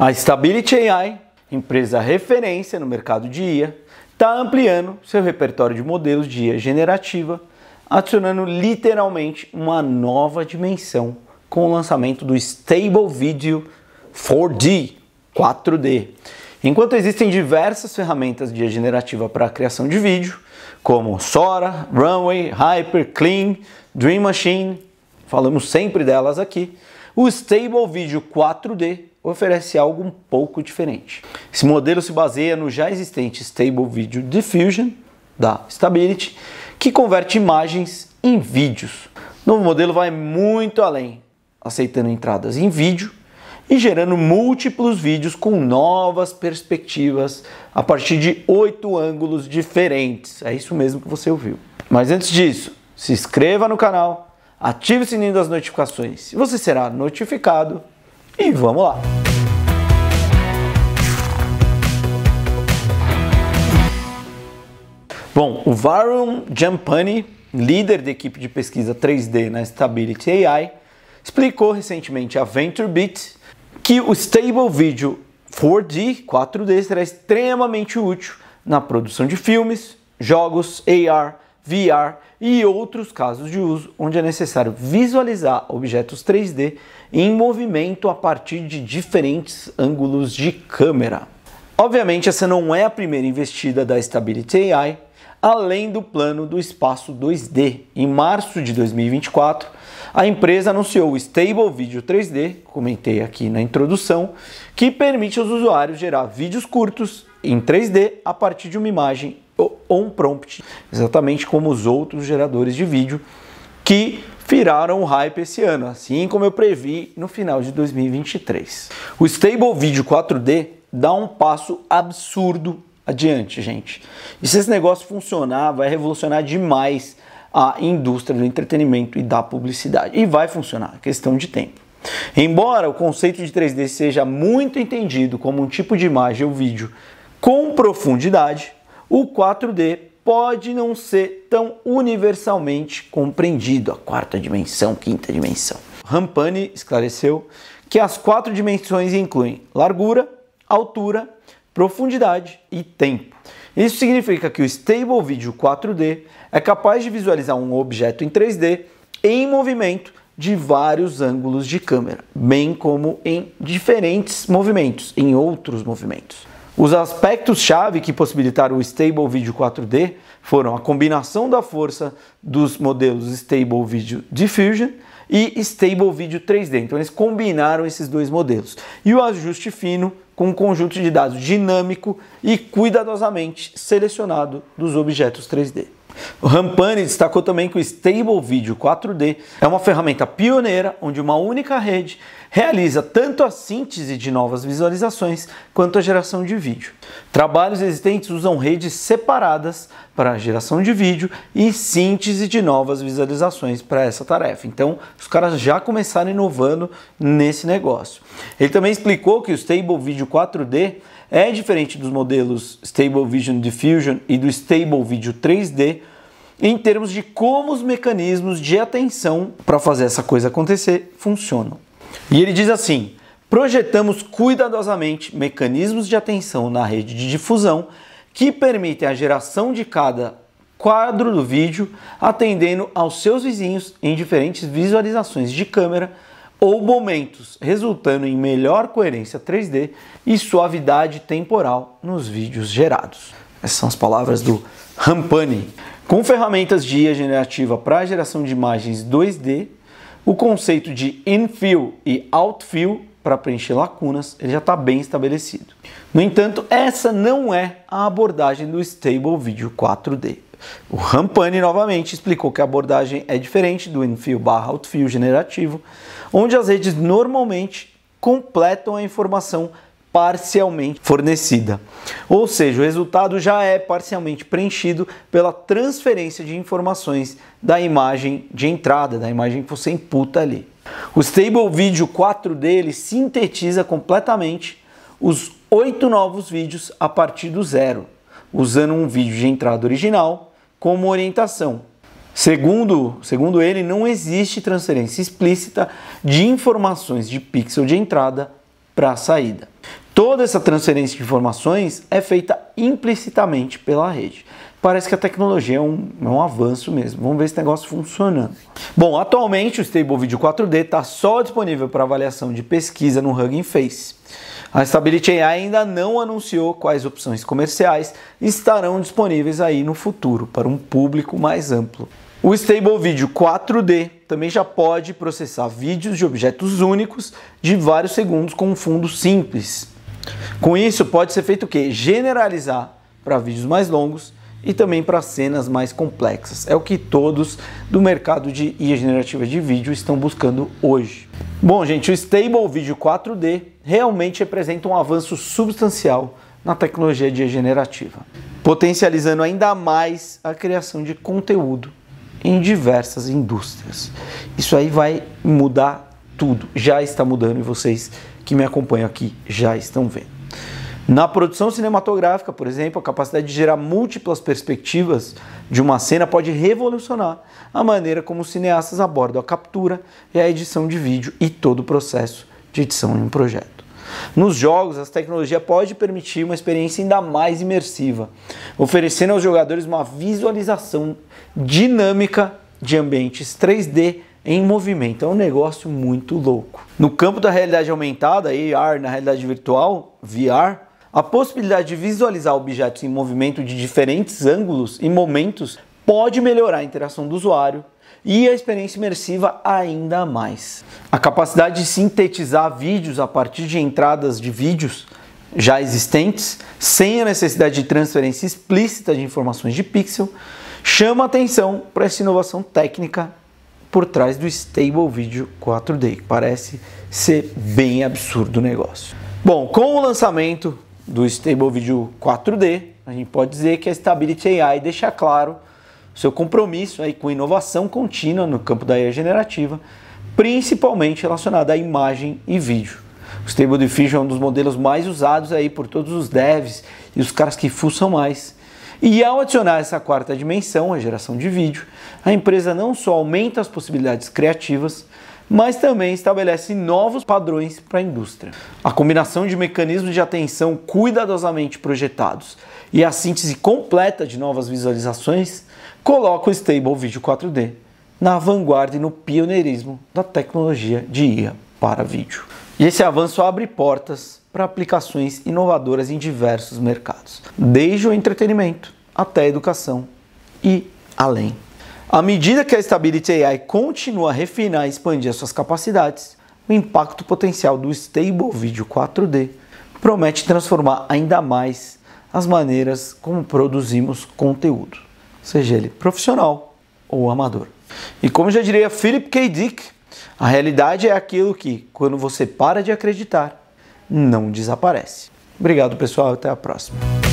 A Stability AI, empresa referência no mercado de IA, está ampliando seu repertório de modelos de IA generativa, adicionando literalmente uma nova dimensão com o lançamento do Stable Video 4D, 4D. Enquanto existem diversas ferramentas de IA generativa para a criação de vídeo, como Sora, Runway, Hyper, Clean, Dream Machine, falamos sempre delas aqui, o Stable Video 4D oferece algo um pouco diferente. Esse modelo se baseia no já existente Stable Video Diffusion da Stability, que converte imagens em vídeos. O novo modelo vai muito além, aceitando entradas em vídeo e gerando múltiplos vídeos com novas perspectivas a partir de oito ângulos diferentes. É isso mesmo que você ouviu. Mas antes disso, se inscreva no canal, ative o sininho das notificações e você será notificado e vamos lá! Bom, o Varun Jampani, líder da equipe de pesquisa 3D na Stability AI, explicou recentemente à VentureBeat que o Stable Video 4D, 4D será extremamente útil na produção de filmes, jogos, AR, VR e outros casos de uso onde é necessário visualizar objetos 3D em movimento a partir de diferentes ângulos de câmera. Obviamente, essa não é a primeira investida da Stability AI, além do plano do espaço 2D. Em março de 2024, a empresa anunciou o Stable Video 3D, comentei aqui na introdução, que permite aos usuários gerar vídeos curtos em 3D a partir de uma imagem on-prompt, exatamente como os outros geradores de vídeo que viraram o hype esse ano, assim como eu previ no final de 2023. O Stable Video 4D dá um passo absurdo adiante, gente. E se esse negócio funcionar, vai revolucionar demais a indústria do entretenimento e da publicidade. E vai funcionar, questão de tempo. Embora o conceito de 3D seja muito entendido como um tipo de imagem ou vídeo com profundidade, o 4D pode não ser tão universalmente compreendido a quarta dimensão, quinta dimensão. Rampani esclareceu que as quatro dimensões incluem largura, altura, profundidade e tempo. Isso significa que o Stable Video 4D é capaz de visualizar um objeto em 3D em movimento de vários ângulos de câmera, bem como em diferentes movimentos, em outros movimentos. Os aspectos-chave que possibilitaram o Stable Video 4D foram a combinação da força dos modelos Stable Video Diffusion e Stable Video 3D. Então eles combinaram esses dois modelos. E o ajuste fino com um conjunto de dados dinâmico e cuidadosamente selecionado dos objetos 3D. O Rampani destacou também que o Stable Video 4D é uma ferramenta pioneira onde uma única rede realiza tanto a síntese de novas visualizações quanto a geração de vídeo. Trabalhos existentes usam redes separadas para a geração de vídeo e síntese de novas visualizações para essa tarefa. Então, os caras já começaram inovando nesse negócio. Ele também explicou que o Stable Video 4D é diferente dos modelos Stable Vision Diffusion e do Stable Video 3D, em termos de como os mecanismos de atenção para fazer essa coisa acontecer funcionam. E ele diz assim: projetamos cuidadosamente mecanismos de atenção na rede de difusão que permitem a geração de cada quadro do vídeo atendendo aos seus vizinhos em diferentes visualizações de câmera ou momentos, resultando em melhor coerência 3D e suavidade temporal nos vídeos gerados. Essas são as palavras do Rampani. Com ferramentas de IA generativa para a geração de imagens 2D, o conceito de infill e outfill para preencher lacunas ele já está bem estabelecido. No entanto, essa não é a abordagem do Stable Video 4D. O Rampani novamente explicou que a abordagem é diferente do infill barra outfill generativo, onde as redes normalmente completam a informação parcialmente fornecida. Ou seja, o resultado já é parcialmente preenchido pela transferência de informações da imagem de entrada, da imagem que você imputa ali. O Stable Video 4 dele sintetiza completamente os oito novos vídeos a partir do zero, usando um vídeo de entrada original como orientação. Segundo, segundo ele, não existe transferência explícita de informações de pixel de entrada para a saída. Toda essa transferência de informações é feita implicitamente pela rede. Parece que a tecnologia é um, é um avanço mesmo. Vamos ver esse negócio funcionando. Bom, atualmente o Stable Video 4D está só disponível para avaliação de pesquisa no Hugging Face. A Stability AI ainda não anunciou quais opções comerciais estarão disponíveis aí no futuro para um público mais amplo. O Stable Video 4D também já pode processar vídeos de objetos únicos de vários segundos com um fundo simples. Com isso, pode ser feito o que? Generalizar para vídeos mais longos e também para cenas mais complexas. É o que todos do mercado de IA generativa de vídeo estão buscando hoje. Bom, gente, o Stable Video 4D realmente representa um avanço substancial na tecnologia de IA generativa, potencializando ainda mais a criação de conteúdo em diversas indústrias. Isso aí vai mudar tudo, já está mudando e vocês que me acompanham aqui já estão vendo. Na produção cinematográfica, por exemplo, a capacidade de gerar múltiplas perspectivas de uma cena pode revolucionar a maneira como os cineastas abordam a captura e a edição de vídeo e todo o processo de edição em um projeto. Nos jogos, essa tecnologia pode permitir uma experiência ainda mais imersiva, oferecendo aos jogadores uma visualização dinâmica de ambientes 3D em movimento. É um negócio muito louco. No campo da realidade aumentada, AR, na realidade virtual, VR, a possibilidade de visualizar objetos em movimento de diferentes ângulos e momentos pode melhorar a interação do usuário e a experiência imersiva ainda mais. A capacidade de sintetizar vídeos a partir de entradas de vídeos já existentes, sem a necessidade de transferência explícita de informações de pixel, chama atenção para essa inovação técnica por trás do Stable Video 4D, que parece ser bem absurdo o negócio. Bom, com o lançamento do Stable Video 4D, a gente pode dizer que a Stability AI deixa claro seu compromisso aí com inovação contínua no campo da IA generativa, principalmente relacionada à imagem e vídeo. O Stable Diffusion é um dos modelos mais usados aí por todos os devs e os caras que fuçam mais. E ao adicionar essa quarta dimensão, a geração de vídeo, a empresa não só aumenta as possibilidades criativas, mas também estabelece novos padrões para a indústria. A combinação de mecanismos de atenção cuidadosamente projetados e a síntese completa de novas visualizações coloca o Stable Video 4D na vanguarda e no pioneirismo da tecnologia de IA para vídeo. E esse avanço abre portas para aplicações inovadoras em diversos mercados, desde o entretenimento até a educação e além. À medida que a Stability AI continua a refinar e expandir suas capacidades, o impacto potencial do Stable Video 4D promete transformar ainda mais as maneiras como produzimos conteúdo seja ele profissional ou amador. E como já diria Philip K. Dick, a realidade é aquilo que, quando você para de acreditar, não desaparece. Obrigado, pessoal. Até a próxima.